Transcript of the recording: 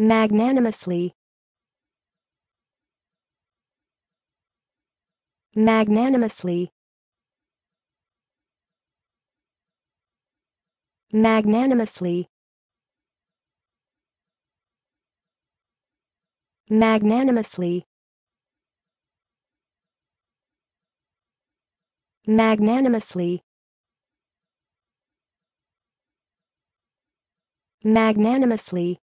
magnanimously magnanimously magnanimously magnanimously magnanimously magnanimously